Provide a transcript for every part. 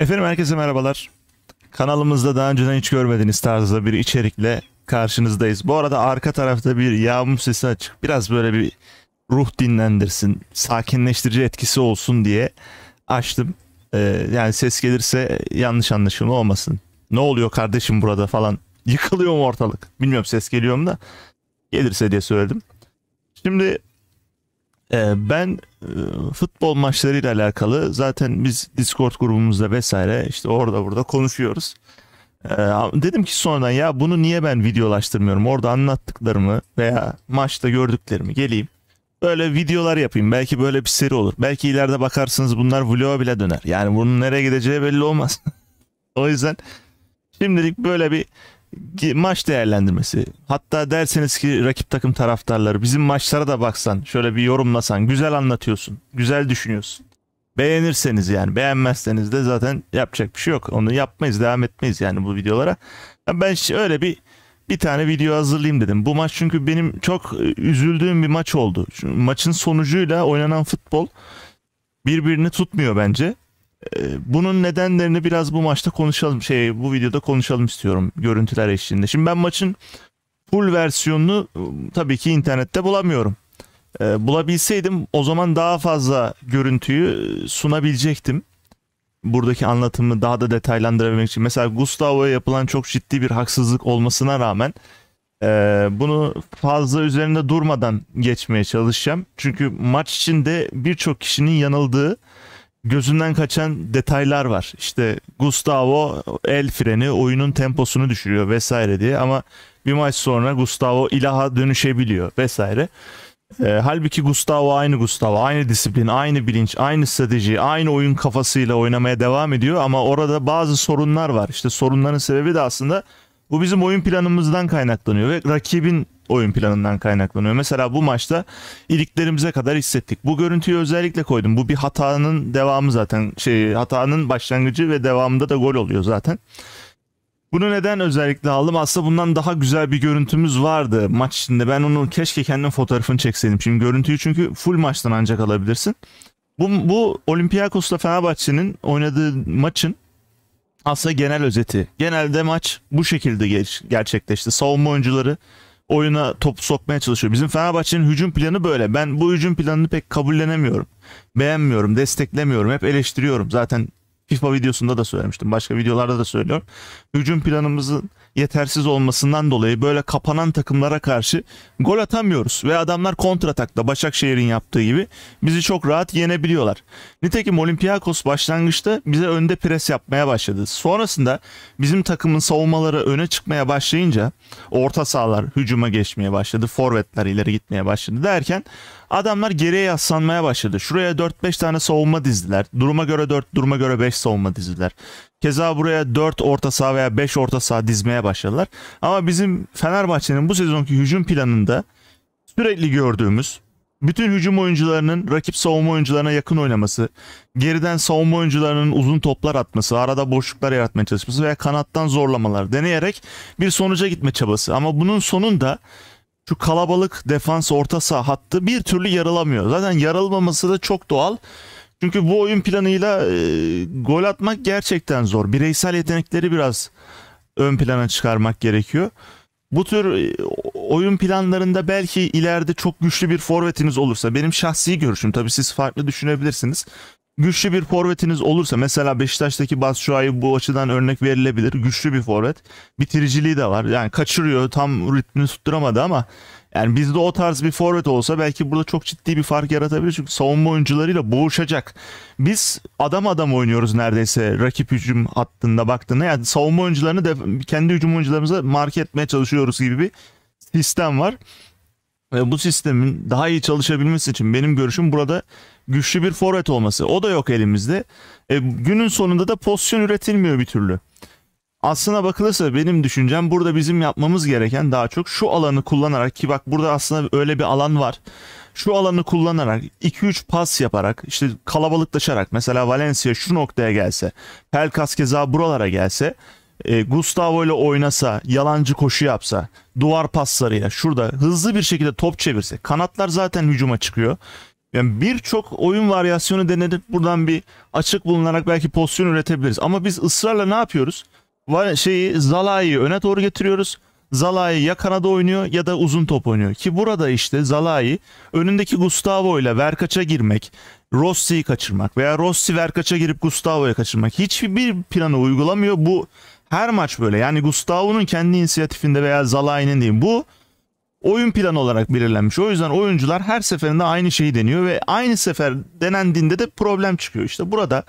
Efendim herkese merhabalar. Kanalımızda daha önceden hiç görmediğiniz tarzda bir içerikle karşınızdayız. Bu arada arka tarafta bir yağmur sesi açık. Biraz böyle bir ruh dinlendirsin, sakinleştirici etkisi olsun diye açtım. Ee, yani ses gelirse yanlış anlaşılma olmasın. Ne oluyor kardeşim burada falan. Yıkılıyor mu ortalık? Bilmiyorum ses geliyor mu da. Gelirse diye söyledim. Şimdi e, ben e, futbol maçlarıyla alakalı zaten biz Discord grubumuzda vesaire işte orada burada konuşuyoruz. E, dedim ki sonradan ya bunu niye ben videolaştırmıyorum? Orada anlattıklarımı veya maçta gördüklerimi geleyim. Böyle videolar yapayım. Belki böyle bir seri olur. Belki ileride bakarsınız bunlar vloga bile döner. Yani bunun nereye gideceği belli olmaz. o yüzden şimdilik böyle bir maç değerlendirmesi. Hatta derseniz ki rakip takım taraftarları bizim maçlara da baksan şöyle bir yorumlasan güzel anlatıyorsun. Güzel düşünüyorsun. Beğenirseniz yani beğenmezseniz de zaten yapacak bir şey yok. Onu yapmayız devam etmeyiz yani bu videolara. Ben öyle bir bir tane video hazırlayayım dedim. Bu maç çünkü benim çok e, üzüldüğüm bir maç oldu. Çünkü maçın sonucuyla oynanan futbol birbirini tutmuyor bence. Ee, bunun nedenlerini biraz bu maçta konuşalım. Şey bu videoda konuşalım istiyorum görüntüler eşliğinde. Şimdi ben maçın full versiyonunu ıı, tabii ki internette bulamıyorum. Ee, bulabilseydim o zaman daha fazla görüntüyü ıı, sunabilecektim. Buradaki anlatımı daha da detaylandırabilmek için. Mesela Gustavo'ya yapılan çok ciddi bir haksızlık olmasına rağmen ee, bunu fazla üzerinde durmadan geçmeye çalışacağım. Çünkü maç içinde birçok kişinin yanıldığı gözünden kaçan detaylar var. İşte Gustavo el freni oyunun temposunu düşürüyor vesaire diye ama bir maç sonra Gustavo ilaha dönüşebiliyor vesaire. E, halbuki Gustavo aynı Gustavo, aynı disiplin, aynı bilinç, aynı strateji, aynı oyun kafasıyla oynamaya devam ediyor ama orada bazı sorunlar var. İşte sorunların sebebi de aslında bu bizim oyun planımızdan kaynaklanıyor ve rakibin oyun planından kaynaklanıyor. Mesela bu maçta iliklerimize kadar hissettik. Bu görüntüyü özellikle koydum. Bu bir hatanın devamı zaten. Şey hatanın başlangıcı ve devamında da gol oluyor zaten. Bunu neden özellikle aldım? Aslında bundan daha güzel bir görüntümüz vardı maç içinde. Ben onu keşke kendim fotoğrafını çekseydim. Şimdi görüntüyü çünkü full maçtan ancak alabilirsin. Bu, bu Olympiakos'la Fenerbahçe'nin oynadığı maçın aslında genel özeti. Genelde maç bu şekilde gerçekleşti. Savunma oyuncuları oyuna top sokmaya çalışıyor. Bizim Fenerbahçe'nin hücum planı böyle. Ben bu hücum planını pek kabullenemiyorum. Beğenmiyorum, desteklemiyorum. Hep eleştiriyorum. Zaten FIFA videosunda da söylemiştim. Başka videolarda da söylüyorum. Hücum planımızın yetersiz olmasından dolayı böyle kapanan takımlara karşı gol atamıyoruz. Ve adamlar kontratakta Başakşehir'in yaptığı gibi bizi çok rahat yenebiliyorlar. Nitekim Olympiakos başlangıçta bize önde pres yapmaya başladı. Sonrasında bizim takımın savunmaları öne çıkmaya başlayınca orta sahalar hücuma geçmeye başladı. Forvetler ileri gitmeye başladı derken Adamlar geriye yaslanmaya başladı. Şuraya 4-5 tane savunma dizdiler. Duruma göre 4, duruma göre 5 savunma dizdiler. Keza buraya 4 orta saha veya 5 orta saha dizmeye başladılar. Ama bizim Fenerbahçe'nin bu sezonki hücum planında sürekli gördüğümüz bütün hücum oyuncularının rakip savunma oyuncularına yakın oynaması, geriden savunma oyuncularının uzun toplar atması, arada boşluklar yaratmaya çalışması veya kanattan zorlamalar deneyerek bir sonuca gitme çabası. Ama bunun sonunda şu kalabalık defans orta saha hattı bir türlü yarılamıyor. Zaten yarılmaması da çok doğal. Çünkü bu oyun planıyla e, gol atmak gerçekten zor. Bireysel yetenekleri biraz ön plana çıkarmak gerekiyor. Bu tür e, oyun planlarında belki ileride çok güçlü bir forvetiniz olursa benim şahsi görüşüm tabii siz farklı düşünebilirsiniz güçlü bir forvetiniz olursa mesela Beşiktaş'taki Batshuayi bu açıdan örnek verilebilir. Güçlü bir forvet. Bitiriciliği de var. Yani kaçırıyor. Tam ritmini tutturamadı ama yani bizde o tarz bir forvet olsa belki burada çok ciddi bir fark yaratabilir. Çünkü savunma oyuncularıyla boğuşacak. Biz adam adam oynuyoruz neredeyse rakip hücum hattında baktığında. Yani savunma oyuncularını da kendi hücum oyuncularımıza mark etmeye çalışıyoruz gibi bir sistem var ve bu sistemin daha iyi çalışabilmesi için benim görüşüm burada güçlü bir forvet olması. O da yok elimizde. E, günün sonunda da pozisyon üretilmiyor bir türlü. Aslına bakılırsa benim düşüncem burada bizim yapmamız gereken daha çok şu alanı kullanarak ki bak burada aslında öyle bir alan var. Şu alanı kullanarak 2-3 pas yaparak işte kalabalıklaşarak mesela Valencia şu noktaya gelse Pelkas keza buralara gelse e, Gustavo ile oynasa, yalancı koşu yapsa, duvar paslarıyla şurada hızlı bir şekilde top çevirse. Kanatlar zaten hücuma çıkıyor. Yani birçok oyun varyasyonu denedik. buradan bir açık bulunarak belki pozisyon üretebiliriz. Ama biz ısrarla ne yapıyoruz? Şeyi Zalai'yi öne doğru getiriyoruz. Zalai ya kanada oynuyor ya da uzun top oynuyor. Ki burada işte Zalai önündeki Gustavo ile Verkaç'a girmek, Rossi'yi kaçırmak veya Rossi Verkaç'a girip Gustavo'ya kaçırmak hiçbir bir planı uygulamıyor. Bu her maç böyle. Yani Gustavo'nun kendi inisiyatifinde veya Zalai'nin değil. Bu oyun planı olarak belirlenmiş. O yüzden oyuncular her seferinde aynı şeyi deniyor ve aynı sefer denendiğinde de problem çıkıyor. İşte burada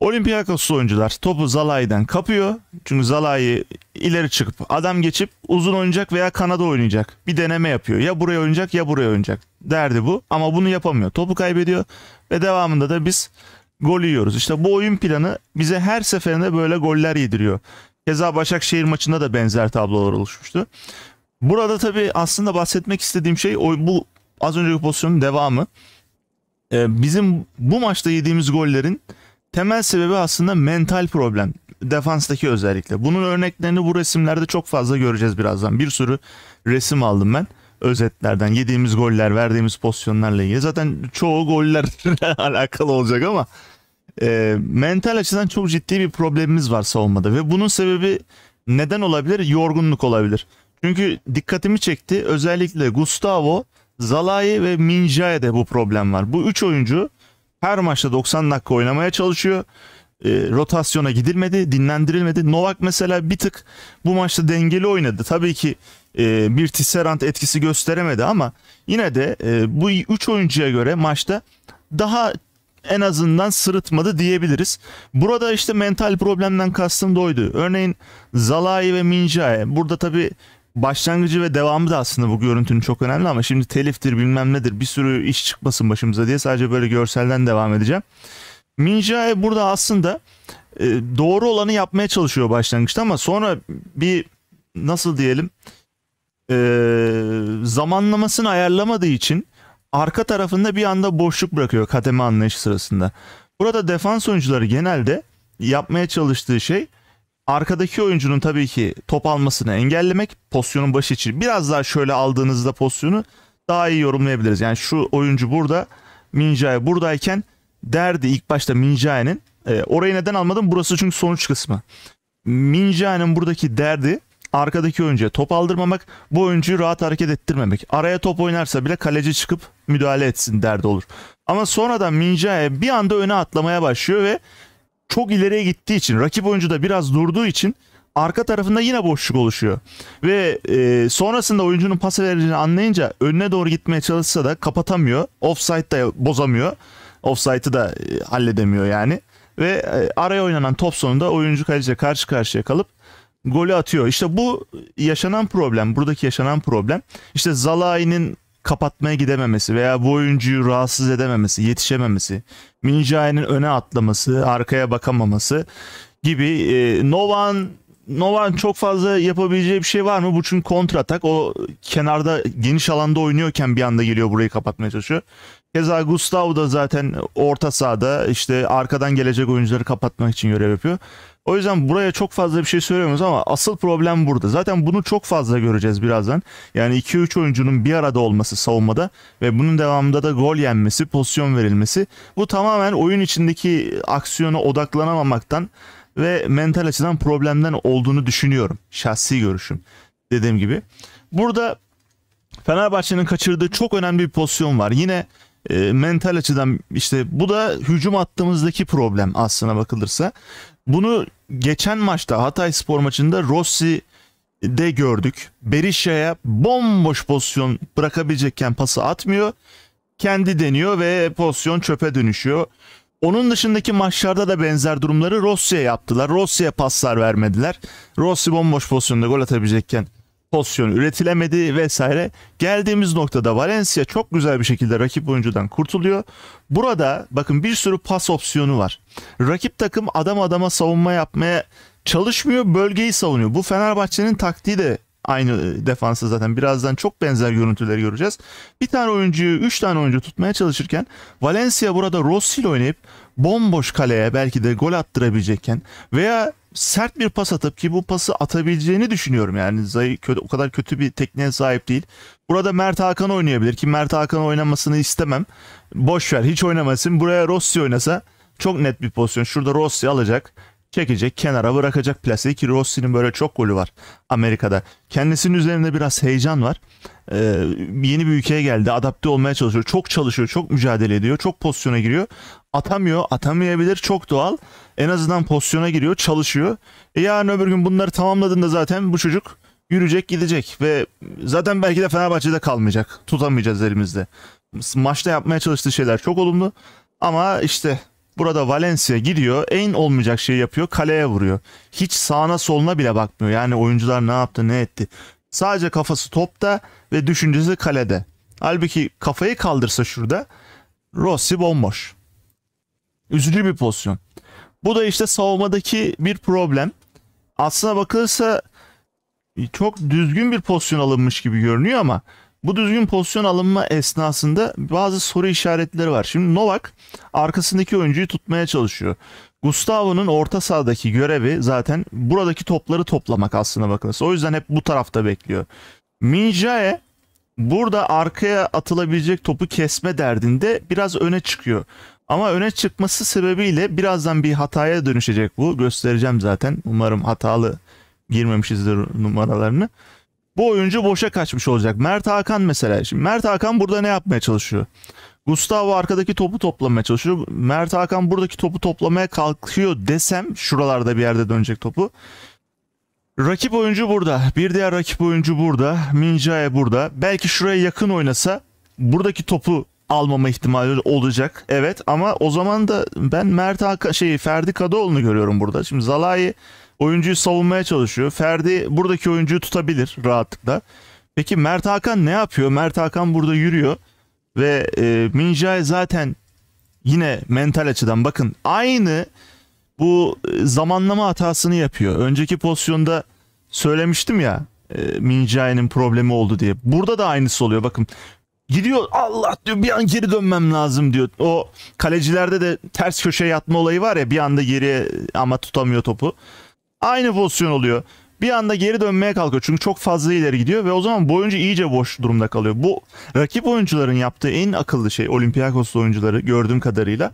Olympiakoslu oyuncular topu Zalai'den kapıyor. Çünkü Zalai ileri çıkıp adam geçip uzun oynayacak veya kanada oynayacak. Bir deneme yapıyor. Ya buraya oynayacak ya buraya oynayacak. Derdi bu ama bunu yapamıyor. Topu kaybediyor ve devamında da biz gol yiyoruz. İşte bu oyun planı bize her seferinde böyle goller yediriyor. Keza Başakşehir maçında da benzer tablolar oluşmuştu. Burada tabii aslında bahsetmek istediğim şey o, bu az önceki pozisyonun devamı. Ee, bizim bu maçta yediğimiz gollerin temel sebebi aslında mental problem. Defanstaki özellikle. Bunun örneklerini bu resimlerde çok fazla göreceğiz birazdan. Bir sürü resim aldım ben özetlerden. Yediğimiz goller, verdiğimiz pozisyonlarla ilgili. Zaten çoğu gollerle alakalı olacak ama e, mental açıdan çok ciddi bir problemimiz var savunmada ve bunun sebebi neden olabilir? Yorgunluk olabilir. Çünkü dikkatimi çekti özellikle Gustavo, Zalai ve Minja'ya bu problem var. Bu üç oyuncu her maçta 90 dakika oynamaya çalışıyor. E, rotasyona gidilmedi, dinlendirilmedi. Novak mesela bir tık bu maçta dengeli oynadı. Tabii ki e, bir Tisserant etkisi gösteremedi ama yine de e, bu üç oyuncuya göre maçta daha en azından sırıtmadı diyebiliriz. Burada işte mental problemden kastım da oydu. Örneğin Zalai ve Minjae. Burada tabi başlangıcı ve devamı da aslında bu görüntünün çok önemli ama şimdi teliftir bilmem nedir bir sürü iş çıkmasın başımıza diye sadece böyle görselden devam edeceğim. Minjae burada aslında e, doğru olanı yapmaya çalışıyor başlangıçta ama sonra bir nasıl diyelim e, zamanlamasını ayarlamadığı için arka tarafında bir anda boşluk bırakıyor kademe anlayışı sırasında. Burada defans oyuncuları genelde yapmaya çalıştığı şey arkadaki oyuncunun tabii ki top almasını engellemek pozisyonun başı için. Biraz daha şöyle aldığınızda pozisyonu daha iyi yorumlayabiliriz. Yani şu oyuncu burada Minjay buradayken derdi ilk başta Minjay'ın e, orayı neden almadım burası çünkü sonuç kısmı. Minjay'ın buradaki derdi arkadaki oyuncuya top aldırmamak, bu oyuncuyu rahat hareket ettirmemek. Araya top oynarsa bile kaleci çıkıp müdahale etsin derdi olur. Ama sonradan Minjae bir anda öne atlamaya başlıyor ve çok ileriye gittiği için, rakip oyuncu da biraz durduğu için arka tarafında yine boşluk oluşuyor. Ve e, sonrasında oyuncunun pas vereceğini anlayınca önüne doğru gitmeye çalışsa da kapatamıyor. Offside da bozamıyor. Offside'ı da e, halledemiyor yani. Ve e, araya oynanan top sonunda oyuncu kaleciyle karşı karşıya kalıp golü atıyor. İşte bu yaşanan problem, buradaki yaşanan problem işte Zalai'nin kapatmaya gidememesi veya bu oyuncuyu rahatsız edememesi, yetişememesi, Minjai'nin öne atlaması, arkaya bakamaması gibi e, Novan Novan çok fazla yapabileceği bir şey var mı? Bu çünkü kontratak. O kenarda geniş alanda oynuyorken bir anda geliyor burayı kapatmaya çalışıyor. Keza Gustavo da zaten orta sahada işte arkadan gelecek oyuncuları kapatmak için görev yapıyor. O yüzden buraya çok fazla bir şey söylemiyoruz ama asıl problem burada. Zaten bunu çok fazla göreceğiz birazdan. Yani 2-3 oyuncunun bir arada olması savunmada ve bunun devamında da gol yenmesi, pozisyon verilmesi. Bu tamamen oyun içindeki aksiyona odaklanamamaktan ve mental açıdan problemden olduğunu düşünüyorum. Şahsi görüşüm dediğim gibi. Burada Fenerbahçe'nin kaçırdığı çok önemli bir pozisyon var. Yine e, mental açıdan işte bu da hücum attığımızdaki problem aslına bakılırsa. Bunu geçen maçta Hatay Spor maçında Rossi de gördük. Berisha'ya bomboş pozisyon bırakabilecekken pası atmıyor. Kendi deniyor ve pozisyon çöpe dönüşüyor. Onun dışındaki maçlarda da benzer durumları Rossi'ye yaptılar. Rossi'ye paslar vermediler. Rossi bomboş pozisyonda gol atabilecekken pozisyon üretilemedi vesaire. Geldiğimiz noktada Valencia çok güzel bir şekilde rakip oyuncudan kurtuluyor. Burada bakın bir sürü pas opsiyonu var. Rakip takım adam adama savunma yapmaya çalışmıyor, bölgeyi savunuyor. Bu Fenerbahçe'nin taktiği de Aynı e, defansı zaten birazdan çok benzer görüntüleri göreceğiz. Bir tane oyuncuyu, üç tane oyuncu tutmaya çalışırken Valencia burada Rossi ile oynayıp bomboş kaleye belki de gol attırabilecekken veya sert bir pas atıp ki bu pası atabileceğini düşünüyorum. Yani Zay o kadar kötü bir tekniğe sahip değil. Burada Mert Hakan oynayabilir ki Mert Hakan oynamasını istemem. Boş ver hiç oynamasın. Buraya Rossi oynasa çok net bir pozisyon. Şurada Rossi alacak çekecek, kenara bırakacak plaseyi ki Rossi'nin böyle çok golü var Amerika'da. Kendisinin üzerinde biraz heyecan var. Ee, yeni bir ülkeye geldi, adapte olmaya çalışıyor. Çok çalışıyor, çok mücadele ediyor, çok pozisyona giriyor. Atamıyor, atamayabilir çok doğal. En azından pozisyona giriyor, çalışıyor. E yarın öbür gün bunları tamamladığında zaten bu çocuk yürüyecek gidecek ve zaten belki de Fenerbahçe'de kalmayacak. Tutamayacağız elimizde. Maçta yapmaya çalıştığı şeyler çok olumlu ama işte Burada Valencia gidiyor en olmayacak şeyi yapıyor kaleye vuruyor. Hiç sağına soluna bile bakmıyor. Yani oyuncular ne yaptı ne etti. Sadece kafası topta ve düşüncesi kalede. Halbuki kafayı kaldırsa şurada Rossi bomboş. Üzücü bir pozisyon. Bu da işte savunmadaki bir problem. Aslına bakılırsa çok düzgün bir pozisyon alınmış gibi görünüyor ama bu düzgün pozisyon alınma esnasında bazı soru işaretleri var. Şimdi Novak arkasındaki oyuncuyu tutmaya çalışıyor. Gustavo'nun orta sahadaki görevi zaten buradaki topları toplamak aslında bakınız. O yüzden hep bu tarafta bekliyor. Minjae burada arkaya atılabilecek topu kesme derdinde biraz öne çıkıyor. Ama öne çıkması sebebiyle birazdan bir hataya dönüşecek bu. Göstereceğim zaten. Umarım hatalı girmemişizdir numaralarını bu oyuncu boşa kaçmış olacak. Mert Hakan mesela. Şimdi Mert Hakan burada ne yapmaya çalışıyor? Gustavo arkadaki topu toplamaya çalışıyor. Mert Hakan buradaki topu toplamaya kalkıyor desem şuralarda bir yerde dönecek topu. Rakip oyuncu burada. Bir diğer rakip oyuncu burada. Minjae burada. Belki şuraya yakın oynasa buradaki topu almama ihtimali olacak. Evet ama o zaman da ben Mert Hakan şeyi Ferdi Kadıoğlu'nu görüyorum burada. Şimdi Zalai Oyuncuyu savunmaya çalışıyor. Ferdi buradaki oyuncuyu tutabilir rahatlıkla. Peki Mert Hakan ne yapıyor? Mert Hakan burada yürüyor ve e, Minjay zaten yine mental açıdan bakın aynı bu e, zamanlama hatasını yapıyor. Önceki pozisyonda söylemiştim ya e, Minjay'ın problemi oldu diye. Burada da aynısı oluyor bakın. Gidiyor Allah diyor bir an geri dönmem lazım diyor. O kalecilerde de ters köşe yatma olayı var ya bir anda geriye ama tutamıyor topu. Aynı pozisyon oluyor. Bir anda geri dönmeye kalkıyor çünkü çok fazla ileri gidiyor ve o zaman bu oyuncu iyice boş durumda kalıyor. Bu rakip oyuncuların yaptığı en akıllı şey Olympiakos oyuncuları gördüğüm kadarıyla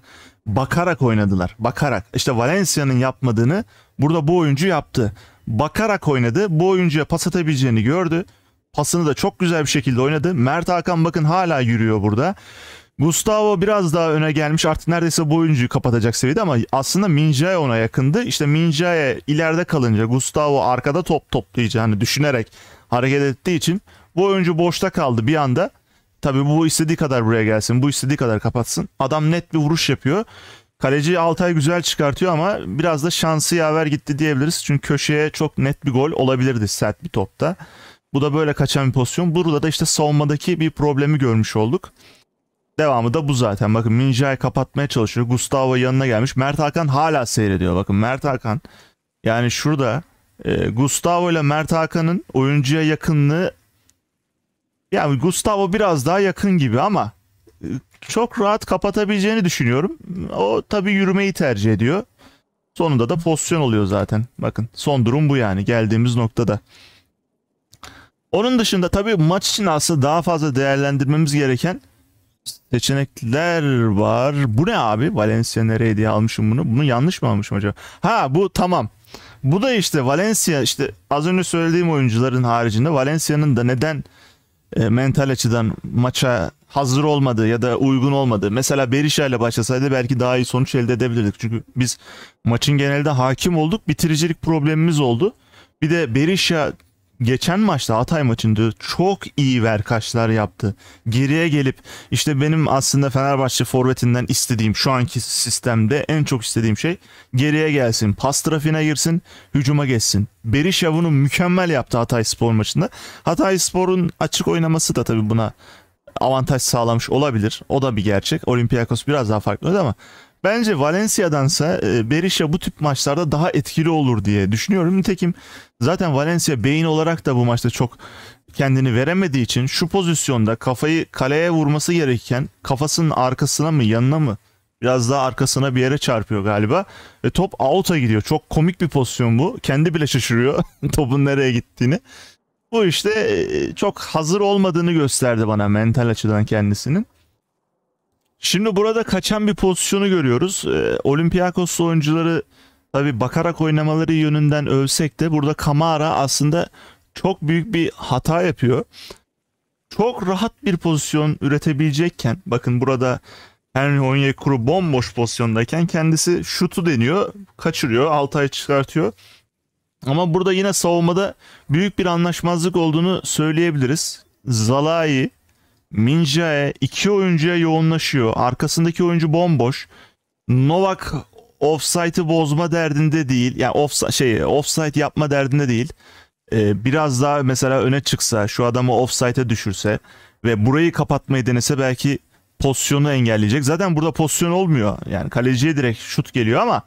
bakarak oynadılar. Bakarak. İşte Valencia'nın yapmadığını burada bu oyuncu yaptı. Bakarak oynadı. Bu oyuncuya pas atabileceğini gördü. Pasını da çok güzel bir şekilde oynadı. Mert Hakan bakın hala yürüyor burada. Gustavo biraz daha öne gelmiş artık neredeyse bu oyuncuyu kapatacak seviyede ama aslında Minjaya ona yakındı. İşte Minjaya ileride kalınca Gustavo arkada top toplayacağını hani düşünerek hareket ettiği için bu oyuncu boşta kaldı bir anda. tabii bu istediği kadar buraya gelsin bu istediği kadar kapatsın. Adam net bir vuruş yapıyor. Kaleci Altay güzel çıkartıyor ama biraz da şansı yaver gitti diyebiliriz. Çünkü köşeye çok net bir gol olabilirdi sert bir topta. Bu da böyle kaçan bir pozisyon. Burada da işte savunmadaki bir problemi görmüş olduk. Devamı da bu zaten. Bakın Minja'yı kapatmaya çalışıyor. Gustavo yanına gelmiş. Mert Hakan hala seyrediyor. Bakın Mert Hakan yani şurada e, Gustavo ile Mert Hakan'ın oyuncuya yakınlığı yani Gustavo biraz daha yakın gibi ama e, çok rahat kapatabileceğini düşünüyorum. O tabi yürümeyi tercih ediyor. Sonunda da pozisyon oluyor zaten. Bakın son durum bu yani geldiğimiz noktada. Onun dışında tabi maç için aslında daha fazla değerlendirmemiz gereken seçenekler var. Bu ne abi? Valencia nereye diye almışım bunu. Bunu yanlış mı almışım acaba? Ha bu tamam. Bu da işte Valencia işte az önce söylediğim oyuncuların haricinde Valencia'nın da neden e, mental açıdan maça hazır olmadı ya da uygun olmadı. Mesela Berisha ile başlasaydı belki daha iyi sonuç elde edebilirdik. Çünkü biz maçın genelde hakim olduk. Bitiricilik problemimiz oldu. Bir de Berisha geçen maçta Hatay maçında çok iyi verkaçlar yaptı. Geriye gelip işte benim aslında Fenerbahçe forvetinden istediğim şu anki sistemde en çok istediğim şey geriye gelsin, pas trafiğine girsin, hücuma geçsin. Berisha bunu mükemmel yaptı Hatay Spor maçında. Hatay Spor'un açık oynaması da tabii buna avantaj sağlamış olabilir. O da bir gerçek. Olympiakos biraz daha farklı ama Bence Valencia'dansa e, Berisha bu tip maçlarda daha etkili olur diye düşünüyorum. Nitekim zaten Valencia beyin olarak da bu maçta çok kendini veremediği için şu pozisyonda kafayı kaleye vurması gereken kafasının arkasına mı yanına mı biraz daha arkasına bir yere çarpıyor galiba ve top out'a gidiyor. Çok komik bir pozisyon bu. Kendi bile şaşırıyor topun nereye gittiğini. Bu işte e, çok hazır olmadığını gösterdi bana mental açıdan kendisinin. Şimdi burada kaçan bir pozisyonu görüyoruz. Ee, Olympiakos oyuncuları tabi bakarak oynamaları yönünden övsek de burada Kamara aslında çok büyük bir hata yapıyor. Çok rahat bir pozisyon üretebilecekken bakın burada Henry Onyekuru bomboş pozisyondayken kendisi şutu deniyor. Kaçırıyor. Altay çıkartıyor. Ama burada yine savunmada büyük bir anlaşmazlık olduğunu söyleyebiliriz. Zalai Minjae iki oyuncuya yoğunlaşıyor. Arkasındaki oyuncu bomboş. Novak offside'ı bozma derdinde değil. Yani off şey offside yapma derdinde değil. Ee, biraz daha mesela öne çıksa, şu adamı offside'e düşürse ve burayı kapatmayı denese belki pozisyonu engelleyecek. Zaten burada pozisyon olmuyor. Yani kaleciye direkt şut geliyor ama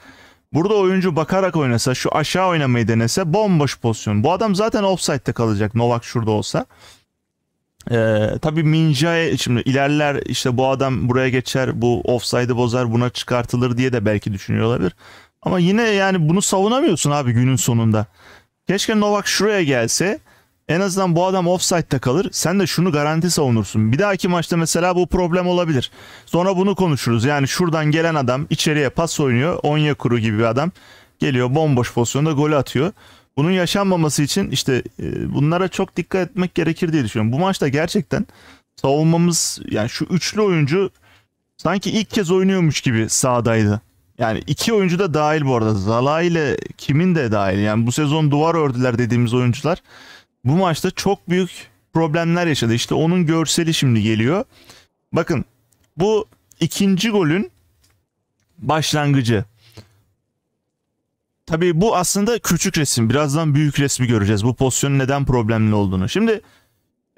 burada oyuncu bakarak oynasa, şu aşağı oynamayı denese bomboş pozisyon. Bu adam zaten offside'de kalacak Novak şurada olsa. Ee, tabii Minja'ya şimdi ilerler işte bu adam buraya geçer bu offside'ı bozar buna çıkartılır diye de belki düşünüyor olabilir. Ama yine yani bunu savunamıyorsun abi günün sonunda. Keşke Novak şuraya gelse en azından bu adam offside'da kalır. Sen de şunu garanti savunursun. Bir dahaki maçta mesela bu problem olabilir. Sonra bunu konuşuruz. Yani şuradan gelen adam içeriye pas oynuyor. Onyekuru gibi bir adam geliyor bomboş pozisyonda golü atıyor bunun yaşanmaması için işte e, bunlara çok dikkat etmek gerekir diye düşünüyorum. Bu maçta gerçekten savunmamız yani şu üçlü oyuncu sanki ilk kez oynuyormuş gibi sahadaydı. Yani iki oyuncu da dahil bu arada. Zala ile kimin de dahil. Yani bu sezon duvar ördüler dediğimiz oyuncular bu maçta çok büyük problemler yaşadı. İşte onun görseli şimdi geliyor. Bakın bu ikinci golün başlangıcı. Tabii bu aslında küçük resim. Birazdan büyük resmi göreceğiz. Bu pozisyonun neden problemli olduğunu. Şimdi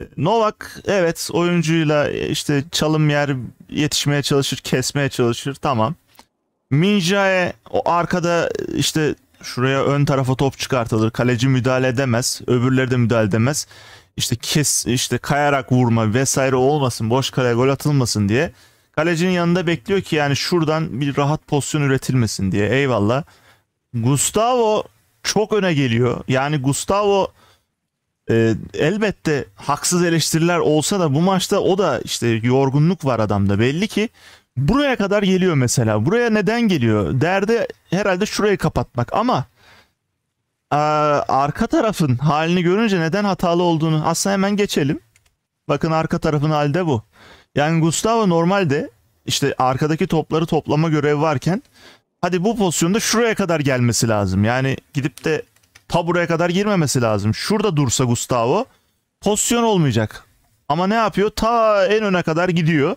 e, Novak evet oyuncuyla e, işte çalım yer yetişmeye çalışır, kesmeye çalışır. Tamam. Minjae o arkada e, işte şuraya ön tarafa top çıkartılır. Kaleci müdahale edemez. Öbürleri de müdahale edemez. İşte kes işte kayarak vurma vesaire olmasın. Boş kaleye gol atılmasın diye. Kalecinin yanında bekliyor ki yani şuradan bir rahat pozisyon üretilmesin diye. Eyvallah. Gustavo çok öne geliyor. Yani Gustavo e, elbette haksız eleştiriler olsa da bu maçta o da işte yorgunluk var adamda belli ki. Buraya kadar geliyor mesela. Buraya neden geliyor? Derdi herhalde şurayı kapatmak ama e, arka tarafın halini görünce neden hatalı olduğunu aslında hemen geçelim. Bakın arka tarafın halde bu. Yani Gustavo normalde işte arkadaki topları toplama görevi varken hadi bu pozisyonda şuraya kadar gelmesi lazım. Yani gidip de ta buraya kadar girmemesi lazım. Şurada dursa Gustavo pozisyon olmayacak. Ama ne yapıyor? Ta en öne kadar gidiyor.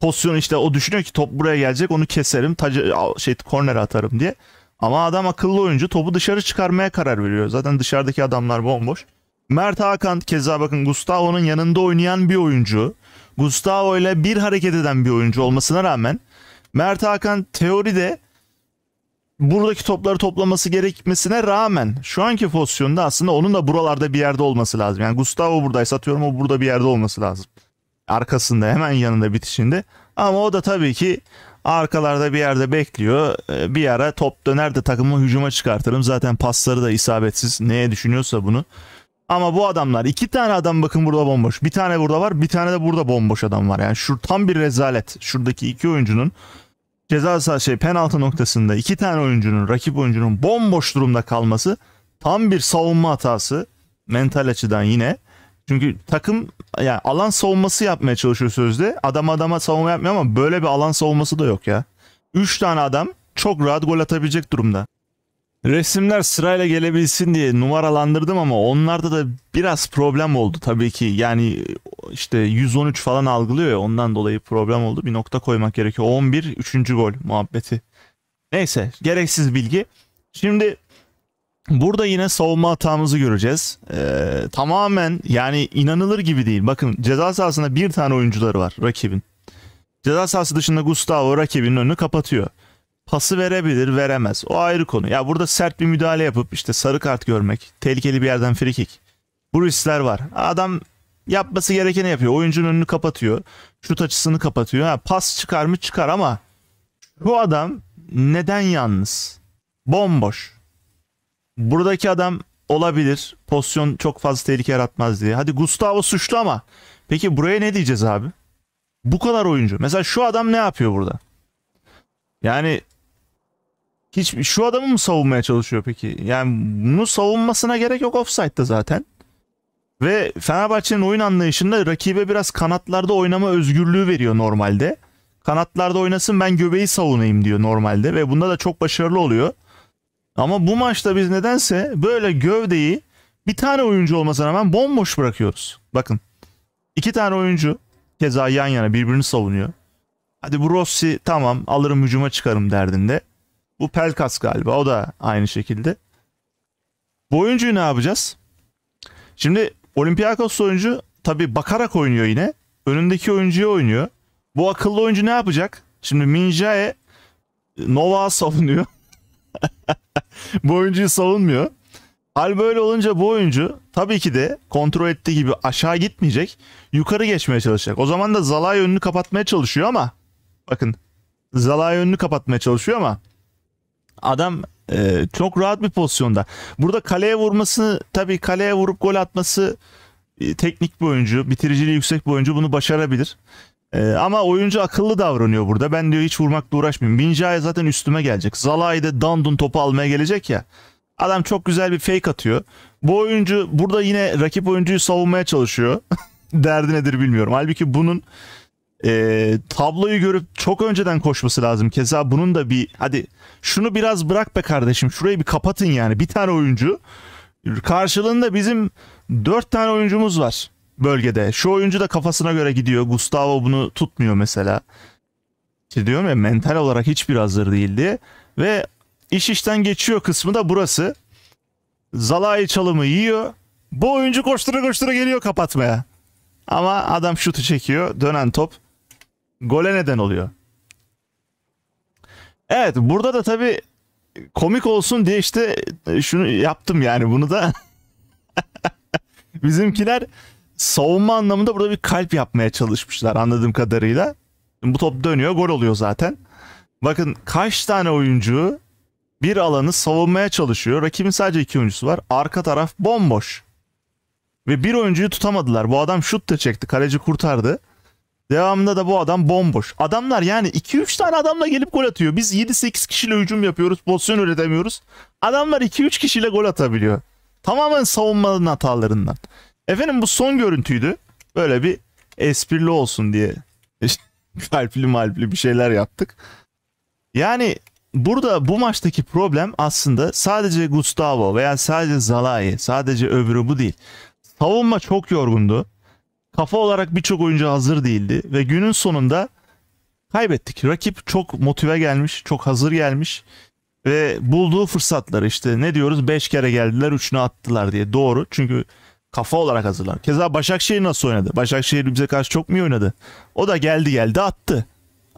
Pozisyon işte o düşünüyor ki top buraya gelecek onu keserim taca, şey kornere atarım diye. Ama adam akıllı oyuncu topu dışarı çıkarmaya karar veriyor. Zaten dışarıdaki adamlar bomboş. Mert Hakan keza bakın Gustavo'nun yanında oynayan bir oyuncu. Gustavo ile bir hareket eden bir oyuncu olmasına rağmen Mert Hakan teoride buradaki topları toplaması gerekmesine rağmen şu anki pozisyonda aslında onun da buralarda bir yerde olması lazım. Yani Gustavo buradaysa atıyorum o burada bir yerde olması lazım. Arkasında hemen yanında bitişinde. Ama o da tabii ki arkalarda bir yerde bekliyor. Ee, bir ara top döner de takımı hücuma çıkartırım. Zaten pasları da isabetsiz. Neye düşünüyorsa bunu. Ama bu adamlar iki tane adam bakın burada bomboş. Bir tane burada var bir tane de burada bomboş adam var. Yani şu tam bir rezalet. Şuradaki iki oyuncunun ceza sahası şey penaltı noktasında iki tane oyuncunun rakip oyuncunun bomboş durumda kalması tam bir savunma hatası mental açıdan yine. Çünkü takım yani alan savunması yapmaya çalışıyor sözde. Adam adama savunma yapmıyor ama böyle bir alan savunması da yok ya. 3 tane adam çok rahat gol atabilecek durumda. Resimler sırayla gelebilsin diye numaralandırdım ama onlarda da biraz problem oldu tabii ki. Yani işte 113 falan algılıyor ya ondan dolayı problem oldu. Bir nokta koymak gerekiyor. 11 3. gol muhabbeti. Neyse gereksiz bilgi. Şimdi burada yine savunma hatamızı göreceğiz. Ee, tamamen yani inanılır gibi değil. Bakın ceza sahasında bir tane oyuncuları var rakibin. Ceza sahası dışında Gustavo rakibinin önünü kapatıyor pası verebilir veremez. O ayrı konu. Ya burada sert bir müdahale yapıp işte sarı kart görmek. Tehlikeli bir yerden free kick. Bu riskler var. Adam yapması gerekeni yapıyor. Oyuncunun önünü kapatıyor. Şut açısını kapatıyor. Ha, pas çıkar mı çıkar ama bu adam neden yalnız? Bomboş. Buradaki adam olabilir. Pozisyon çok fazla tehlike yaratmaz diye. Hadi Gustavo suçlu ama peki buraya ne diyeceğiz abi? Bu kadar oyuncu. Mesela şu adam ne yapıyor burada? Yani hiç şu adamı mı savunmaya çalışıyor peki? Yani bunu savunmasına gerek yok offside'da zaten. Ve Fenerbahçe'nin oyun anlayışında rakibe biraz kanatlarda oynama özgürlüğü veriyor normalde. Kanatlarda oynasın ben göbeği savunayım diyor normalde ve bunda da çok başarılı oluyor. Ama bu maçta biz nedense böyle gövdeyi bir tane oyuncu olmasına rağmen bomboş bırakıyoruz. Bakın iki tane oyuncu keza yan yana birbirini savunuyor. Hadi bu Rossi tamam alırım hücuma çıkarım derdinde. Bu Pelkas galiba. O da aynı şekilde. Bu oyuncuyu ne yapacağız? Şimdi Olympiakos oyuncu tabi bakarak oynuyor yine. Önündeki oyuncuya oynuyor. Bu akıllı oyuncu ne yapacak? Şimdi Minjae e, Nova savunuyor. bu oyuncuyu savunmuyor. Hal böyle olunca bu oyuncu tabii ki de kontrol ettiği gibi aşağı gitmeyecek. Yukarı geçmeye çalışacak. O zaman da Zalay önünü kapatmaya çalışıyor ama bakın Zalay önünü kapatmaya çalışıyor ama Adam e, çok rahat bir pozisyonda. Burada kaleye vurması tabii kaleye vurup gol atması e, teknik bir oyuncu, bitiriciliği yüksek bir oyuncu bunu başarabilir. E, ama oyuncu akıllı davranıyor burada. Ben diyor hiç vurmakla uğraşmayayım. Binjaya zaten üstüme gelecek. Zalai'de Dandun topu almaya gelecek ya. Adam çok güzel bir fake atıyor. Bu oyuncu burada yine rakip oyuncuyu savunmaya çalışıyor. Derdi nedir bilmiyorum. Halbuki bunun e, tabloyu görüp çok önceden koşması lazım. Keza bunun da bir hadi şunu biraz bırak be kardeşim şurayı bir kapatın yani bir tane oyuncu karşılığında bizim dört tane oyuncumuz var bölgede. Şu oyuncu da kafasına göre gidiyor. Gustavo bunu tutmuyor mesela. İşte diyorum ya mental olarak hiçbir hazır değildi. Ve iş işten geçiyor kısmı da burası. Zalai çalımı yiyor. Bu oyuncu koştura koştura geliyor kapatmaya. Ama adam şutu çekiyor. Dönen top gole neden oluyor. Evet burada da tabi komik olsun diye işte e, şunu yaptım yani bunu da bizimkiler savunma anlamında burada bir kalp yapmaya çalışmışlar anladığım kadarıyla. Bu top dönüyor gol oluyor zaten. Bakın kaç tane oyuncu bir alanı savunmaya çalışıyor. Rakibin sadece iki oyuncusu var. Arka taraf bomboş. Ve bir oyuncuyu tutamadılar. Bu adam şut da çekti. Kaleci kurtardı. Devamında da bu adam bomboş. Adamlar yani 2-3 tane adamla gelip gol atıyor. Biz 7-8 kişiyle hücum yapıyoruz. Pozisyon üretemiyoruz. Adamlar 2-3 kişiyle gol atabiliyor. Tamamen savunmanın hatalarından. Efendim bu son görüntüydü. Böyle bir esprili olsun diye. kalpli malpli bir şeyler yaptık. Yani burada bu maçtaki problem aslında sadece Gustavo veya sadece Zalai, sadece öbürü bu değil. Savunma çok yorgundu kafa olarak birçok oyuncu hazır değildi ve günün sonunda kaybettik. Rakip çok motive gelmiş, çok hazır gelmiş ve bulduğu fırsatları işte ne diyoruz 5 kere geldiler 3'ünü attılar diye doğru. Çünkü kafa olarak hazırlar. Keza Başakşehir nasıl oynadı? Başakşehir bize karşı çok mu oynadı? O da geldi geldi attı.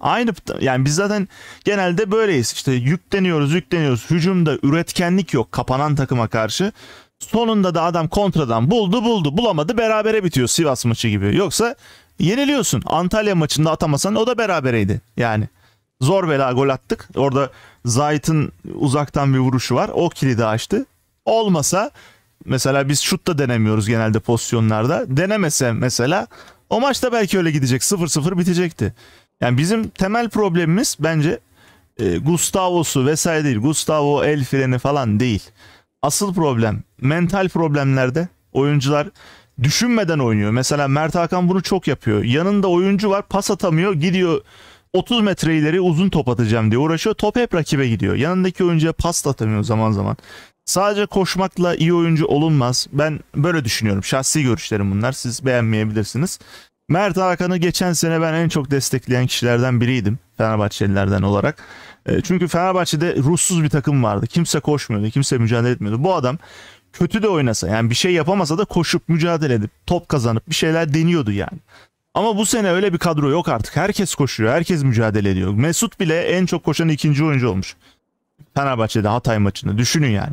Aynı yani biz zaten genelde böyleyiz. İşte yükleniyoruz, yükleniyoruz. Hücumda üretkenlik yok kapanan takıma karşı. Sonunda da adam kontradan buldu buldu bulamadı berabere bitiyor Sivas maçı gibi. Yoksa yeniliyorsun. Antalya maçında atamasan o da berabereydi yani. Zor bela gol attık. Orada Zayt'ın uzaktan bir vuruşu var. O kilidi açtı. Olmasa mesela biz şut da denemiyoruz genelde pozisyonlarda. Denemese mesela o maçta belki öyle gidecek. 0-0 bitecekti. Yani bizim temel problemimiz bence e, Gustavo'su vesaire değil. Gustavo el freni falan değil. Asıl problem mental problemlerde oyuncular düşünmeden oynuyor. Mesela Mert Hakan bunu çok yapıyor. Yanında oyuncu var pas atamıyor gidiyor 30 metre ileri uzun top atacağım diye uğraşıyor. Top hep rakibe gidiyor. Yanındaki oyuncuya pas atamıyor zaman zaman. Sadece koşmakla iyi oyuncu olunmaz. Ben böyle düşünüyorum. Şahsi görüşlerim bunlar. Siz beğenmeyebilirsiniz. Mert Hakan'ı geçen sene ben en çok destekleyen kişilerden biriydim. Fenerbahçelilerden olarak. E, çünkü Fenerbahçe'de ruhsuz bir takım vardı. Kimse koşmuyordu, kimse mücadele etmiyordu. Bu adam kötü de oynasa yani bir şey yapamasa da koşup mücadele edip top kazanıp bir şeyler deniyordu yani. Ama bu sene öyle bir kadro yok artık. Herkes koşuyor, herkes mücadele ediyor. Mesut bile en çok koşan ikinci oyuncu olmuş. Fenerbahçe'de Hatay maçında düşünün yani.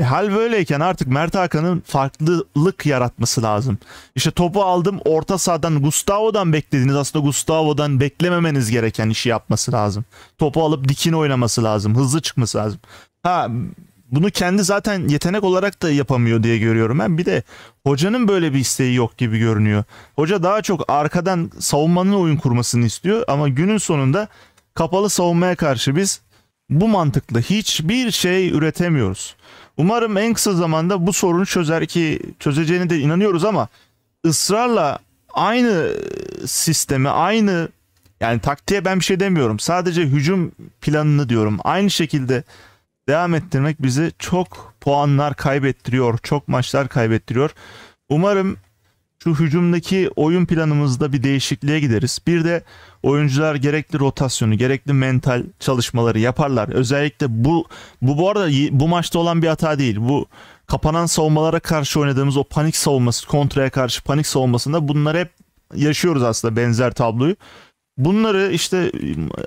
E, hal böyleyken artık Mert Hakan'ın farklılık yaratması lazım. İşte topu aldım orta sahadan Gustavo'dan beklediğiniz aslında Gustavo'dan beklememeniz gereken işi yapması lazım. Topu alıp Dikin oynaması lazım. Hızlı çıkması lazım. Ha bunu kendi zaten yetenek olarak da yapamıyor diye görüyorum ben. Bir de hocanın böyle bir isteği yok gibi görünüyor. Hoca daha çok arkadan savunmanın oyun kurmasını istiyor ama günün sonunda kapalı savunmaya karşı biz bu mantıkla hiçbir şey üretemiyoruz. Umarım en kısa zamanda bu sorunu çözer ki çözeceğine de inanıyoruz ama ısrarla aynı sistemi, aynı yani taktiğe ben bir şey demiyorum. Sadece hücum planını diyorum. Aynı şekilde devam ettirmek bizi çok puanlar kaybettiriyor, çok maçlar kaybettiriyor. Umarım şu hücumdaki oyun planımızda bir değişikliğe gideriz. Bir de oyuncular gerekli rotasyonu, gerekli mental çalışmaları yaparlar. Özellikle bu bu bu arada bu maçta olan bir hata değil. Bu kapanan savunmalara karşı oynadığımız o panik savunması, kontraya karşı panik savunmasında bunları hep yaşıyoruz aslında benzer tabloyu. Bunları işte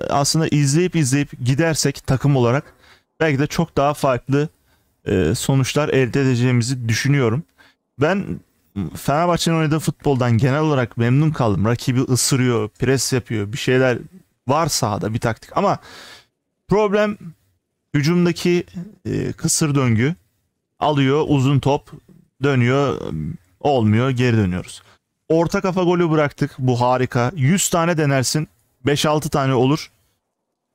aslında izleyip izleyip gidersek takım olarak belki de çok daha farklı e, sonuçlar elde edeceğimizi düşünüyorum. Ben Fenerbahçe'nin oynadığı futboldan genel olarak memnun kaldım. Rakibi ısırıyor, pres yapıyor, bir şeyler var sahada bir taktik ama problem hücumdaki e, kısır döngü alıyor uzun top dönüyor olmuyor geri dönüyoruz. Orta kafa golü bıraktık bu harika. 100 tane denersin 5-6 tane olur.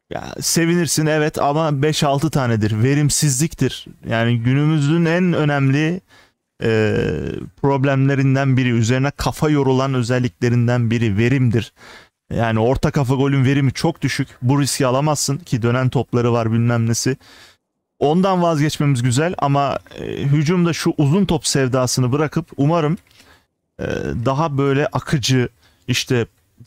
Ya, sevinirsin evet ama 5-6 tanedir. Verimsizliktir. Yani günümüzün en önemli e, problemlerinden biri, üzerine kafa yorulan özelliklerinden biri verimdir. Yani orta kafa golün verimi çok düşük. Bu riski alamazsın ki dönen topları var bilmem nesi. Ondan vazgeçmemiz güzel ama e, hücumda şu uzun top sevdasını bırakıp umarım e, daha böyle akıcı işte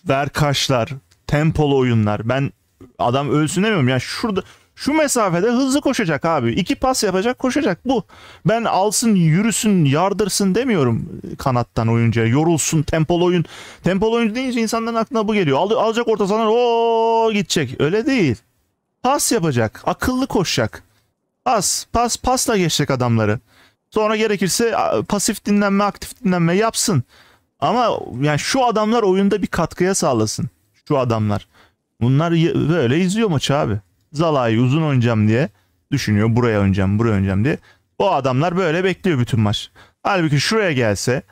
verkaçlar, tempolu oyunlar. Ben adam ölsün demiyorum. Yani şurada şu mesafede hızlı koşacak abi. İki pas yapacak koşacak bu. Ben alsın yürüsün yardırsın demiyorum kanattan oyuncuya. Yorulsun tempolu oyun. Tempolu oyuncu deyince insanların aklına bu geliyor. Al, alacak orta sahadan o gidecek. Öyle değil. Pas yapacak. Akıllı koşacak. Pas pas pasla geçecek adamları. Sonra gerekirse pasif dinlenme aktif dinlenme yapsın. Ama yani şu adamlar oyunda bir katkıya sağlasın. Şu adamlar. Bunlar böyle izliyor maçı abi. Zalai uzun oynayacağım diye düşünüyor. Buraya oynayacağım, buraya oynayacağım diye. O adamlar böyle bekliyor bütün maç. Halbuki şuraya gelse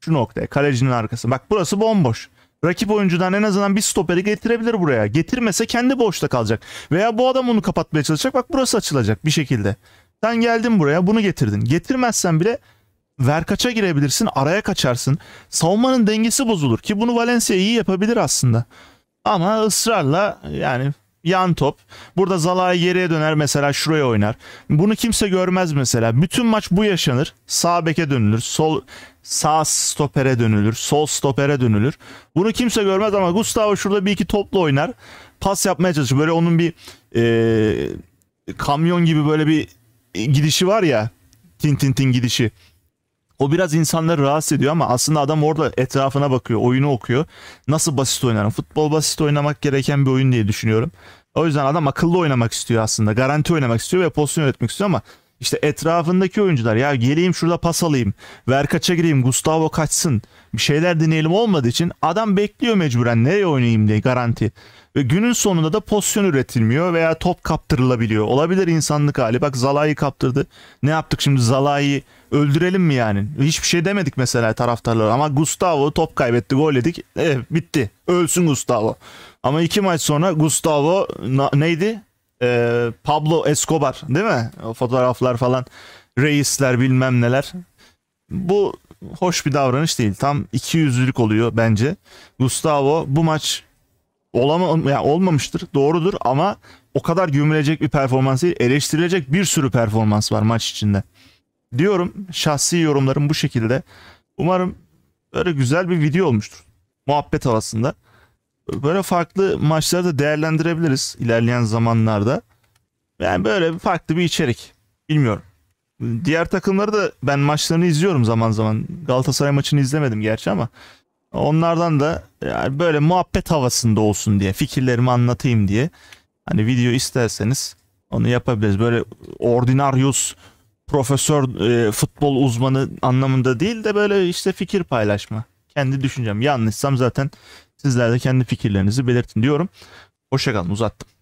şu noktaya kalecinin arkası. Bak burası bomboş. Rakip oyuncudan en azından bir stoperi getirebilir buraya. Getirmese kendi boşta kalacak. Veya bu adam onu kapatmaya çalışacak. Bak burası açılacak bir şekilde. Sen geldin buraya bunu getirdin. Getirmezsen bile ver kaça girebilirsin. Araya kaçarsın. Savunmanın dengesi bozulur. Ki bunu Valencia iyi yapabilir aslında. Ama ısrarla yani yan top. Burada Zalai geriye döner mesela şuraya oynar. Bunu kimse görmez mesela. Bütün maç bu yaşanır. Sağ beke dönülür. Sol sağ stopere dönülür. Sol stopere dönülür. Bunu kimse görmez ama Gustavo şurada bir iki topla oynar. Pas yapmaya çalışır. Böyle onun bir e, kamyon gibi böyle bir gidişi var ya. Tin tin tin gidişi. O biraz insanları rahatsız ediyor ama aslında adam orada etrafına bakıyor, oyunu okuyor. Nasıl basit oynarım? Futbol basit oynamak gereken bir oyun diye düşünüyorum. O yüzden adam akıllı oynamak istiyor aslında. Garanti oynamak istiyor ve pozisyon üretmek istiyor ama işte etrafındaki oyuncular ya geleyim şurada pas alayım. Verkaç'a gireyim. Gustavo kaçsın. Bir şeyler deneyelim olmadığı için adam bekliyor mecburen. Nereye oynayayım diye garanti. Ve günün sonunda da pozisyon üretilmiyor veya top kaptırılabiliyor. Olabilir insanlık hali. Bak Zalai'yi kaptırdı. Ne yaptık şimdi Zalai'yi öldürelim mi yani? Hiçbir şey demedik mesela taraftarlar ama Gustavo top kaybetti gol yedik. E, bitti. Ölsün Gustavo. Ama iki maç sonra Gustavo na, neydi? Ee, Pablo Escobar değil mi? O fotoğraflar falan. Reisler bilmem neler. Bu hoş bir davranış değil. Tam iki yüzlülük oluyor bence. Gustavo bu maç Olama, yani olmamıştır doğrudur ama o kadar gömülecek bir performans değil eleştirilecek bir sürü performans var maç içinde. Diyorum şahsi yorumlarım bu şekilde. Umarım böyle güzel bir video olmuştur. Muhabbet havasında. Böyle farklı maçları da değerlendirebiliriz ilerleyen zamanlarda. Yani böyle farklı bir içerik. Bilmiyorum. Diğer takımları da ben maçlarını izliyorum zaman zaman. Galatasaray maçını izlemedim gerçi ama Onlardan da yani böyle muhabbet havasında olsun diye fikirlerimi anlatayım diye. Hani video isterseniz onu yapabiliriz. Böyle ordinarius profesör e, futbol uzmanı anlamında değil de böyle işte fikir paylaşma. Kendi düşüncem yanlışsam zaten sizler de kendi fikirlerinizi belirtin diyorum. Hoşçakalın uzattım.